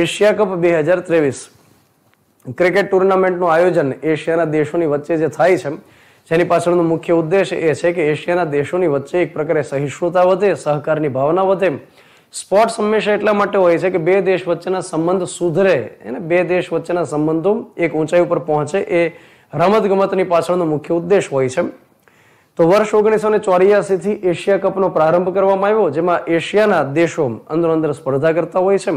Asia cup બે હજાર ત્રેવીસ ક્રિકેટ ટુર્નામેન્ટનું આયોજન એશિયાના દેશોની વચ્ચે જે થાય છે જેની પાછળનો મુખ્ય ઉદ્દેશ એ છે કે એશિયાના દેશોની વચ્ચે એક પ્રકારે સહિષ્ણુતા વધે સહકારની ભાવના વધે સ્પોર્ટ્સ હંમેશા એટલા માટે હોય છે કે બે દેશ વચ્ચેના સંબંધ સુધરે અને બે દેશ વચ્ચેના સંબંધો એક ઊંચાઈ ઉપર પહોંચે એ રમતગમતની પાછળનો મુખ્ય ઉદ્દેશ હોય છે તો વર્ષ ઓગણીસો ને ચોર્યાસીથી એશિયા કપનો પ્રારંભ કરવામાં આવ્યો જેમાં એશિયાના દેશો અંદરો અંદર સ્પર્ધા કરતા હોય છે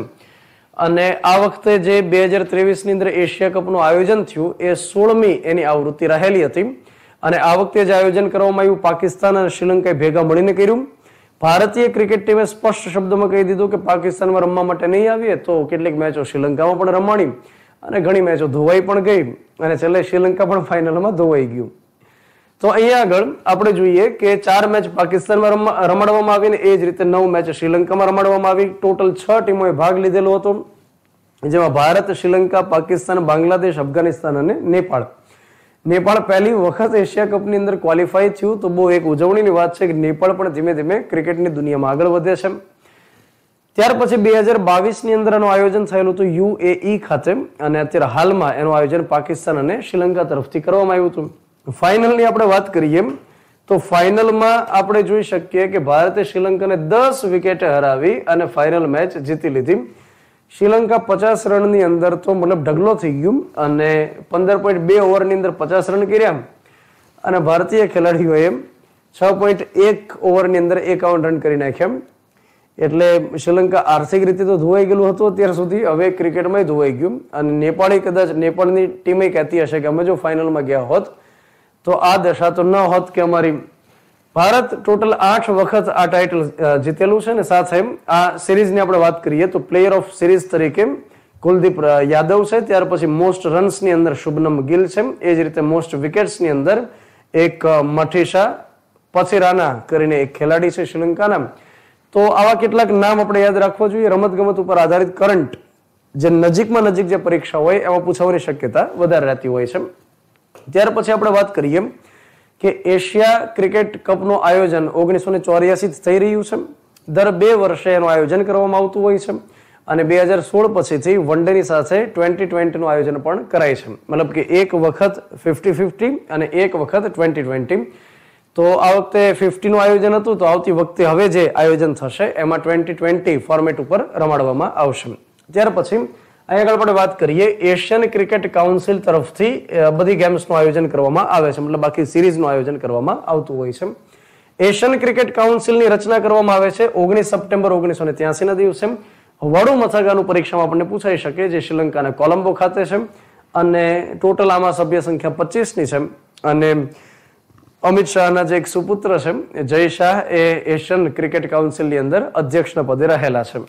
અને આ વખતે જે બે હજાર ત્રેવીસની અંદર એશિયા કપનું આયોજન થયું એ સોળમી એની આવૃત્તિ રહેલી હતી અને આ વખતે જે આયોજન કરવામાં આવ્યું પાકિસ્તાન અને શ્રીલંકાએ ભેગા મળીને કર્યું ભારતીય ક્રિકેટ ટીમે સ્પષ્ટ શબ્દોમાં કહી દીધું કે પાકિસ્તાનમાં રમવા માટે નહીં આવીએ તો કેટલીક મેચો શ્રીલંકામાં પણ રમાણી અને ઘણી મેચો ધોવાઈ પણ ગઈ અને છેલ્લે શ્રીલંકા પણ ફાઇનલમાં ધોવાઈ ગયું તો અહીંયા આગળ આપણે જોઈએ કે ચાર મેચ પાકિસ્તાનમાં રમાડવામાં આવી ને એ જ રીતે નવ મેચ શ્રીલંકામાં રમાડવામાં આવી ટોટલ છ ટીમોએ ભાગ લીધેલો હતો જેમાં ભારત શ્રીલંકા પાકિસ્તાન બાંગ્લાદેશ અફઘાનિસ્તાન અને નેપાળ નેપાળ પહેલી વખત એશિયા કપની અંદર ક્વોલિફાય થયું તો બહુ એક ઉજવણીની વાત છે કે નેપાળ પણ ધીમે ધીમે ક્રિકેટની દુનિયામાં આગળ વધે છે ત્યાર પછી બે હજાર બાવીસની અંદર એનું આયોજન થયેલું હતું યુએઈ ખાતે અને અત્યારે હાલમાં એનું આયોજન પાકિસ્તાન અને શ્રીલંકા તરફથી કરવામાં આવ્યું હતું ફાઇનલની આપણે વાત કરીએ એમ તો ફાઇનલમાં આપણે જોઈ શકીએ કે ભારતે શ્રીલંકાને દસ વિકેટે હરાવી અને ફાઇનલ મેચ જીતી લીધી શ્રીલંકા પચાસ રનની અંદર તો મતલબ ઢગલો થઈ ગયું અને પંદર પોઈન્ટ બે ઓવરની અંદર પચાસ રન કર્યા અને ભારતીય ખેલાડીઓએ છ પોઈન્ટ એક ઓવરની અંદર એકાવન રન કરી નાખ્યા એટલે શ્રીલંકા આર્થિક રીતે તો ધોવાઈ ગયેલું હતું અત્યાર સુધી હવે ક્રિકેટમાંય ધોવાઈ ગયું અને નેપાળી કદાચ નેપાળની ટીમે કહેતી હશે કે અમે જો ફાઇનલમાં ગયા હોત તો આ દશા તો ન હોત કે અમારી ભારત ટોટલ આઠ વખત આ ટાઇટલ જીતેલું છે ને સાથે આ સિરીઝની આપણે વાત કરીએ તો પ્લેયર ઓફ સિરીઝ તરીકે કુલદીપ યાદવ છે ત્યાર પછી મોસ્ટ રન્સની અંદર શુભનમ ગિલ છે એ જ રીતે મોસ્ટ વિકેટ્સની અંદર એક મઠીશા પછી કરીને એક ખેલાડી છે શ્રીલંકાના તો આવા કેટલાક નામ આપણે યાદ રાખવા જોઈએ રમતગમત ઉપર આધારિત કરંટ જે નજીકમાં નજીક જે પરીક્ષા હોય એમાં પૂછવાની શક્યતા વધારે રહેતી હોય છે ત્યાર પછી આપણે વાત કરીએ કે એશિયા ક્રિકેટ કપનું આયોજન ઓગણીસો ને ચોર્યાસીથી થઈ રહ્યું છે દર બે વર્ષે એનું આયોજન કરવામાં આવતું હોય છે અને બે હજાર સોળ પછીથી વન ડેની સાથે ટ્વેન્ટી ટ્વેન્ટીનું આયોજન પણ કરાય છે મતલબ કે એક વખત ફિફ્ટી ફિફ્ટી અને એક વખત ટ્વેન્ટી ટ્વેન્ટી તો આ વખતે ફિફ્ટીનું આયોજન હતું તો આવતી વખતે હવે જે આયોજન થશે એમાં ટ્વેન્ટી ટ્વેન્ટી ફોર્મેટ ઉપર રમાડવામાં આવશે ત્યાર પછી અહીં આગળ આપણે વાત કરીએ એશિયન ક્રિકેટ કાઉન્સિલ તરફથી બધી ગેમ્સનું આયોજન કરવામાં આવે છે મતલબ બાકી સિરીઝનું આયોજન કરવામાં આવતું હોય છે એશિયન ક્રિકેટ કાઉન્સિલની રચના કરવામાં આવે છે ઓગણીસ સપ્ટેમ્બર ઓગણીસો ને ત્યાસીના દિવસે વડુ મથાગાનું પરીક્ષામાં આપણને પૂછાઈ શકે જે શ્રીલંકાના કોલંબો ખાતે છે અને ટોટલ આમાં સભ્ય સંખ્યા પચીસની છે અને અમિત શાહના જે એક સુપુત્ર છે જય શાહ એ એશિયન ક્રિકેટ કાઉન્સિલની અંદર અધ્યક્ષના પદે રહેલા છે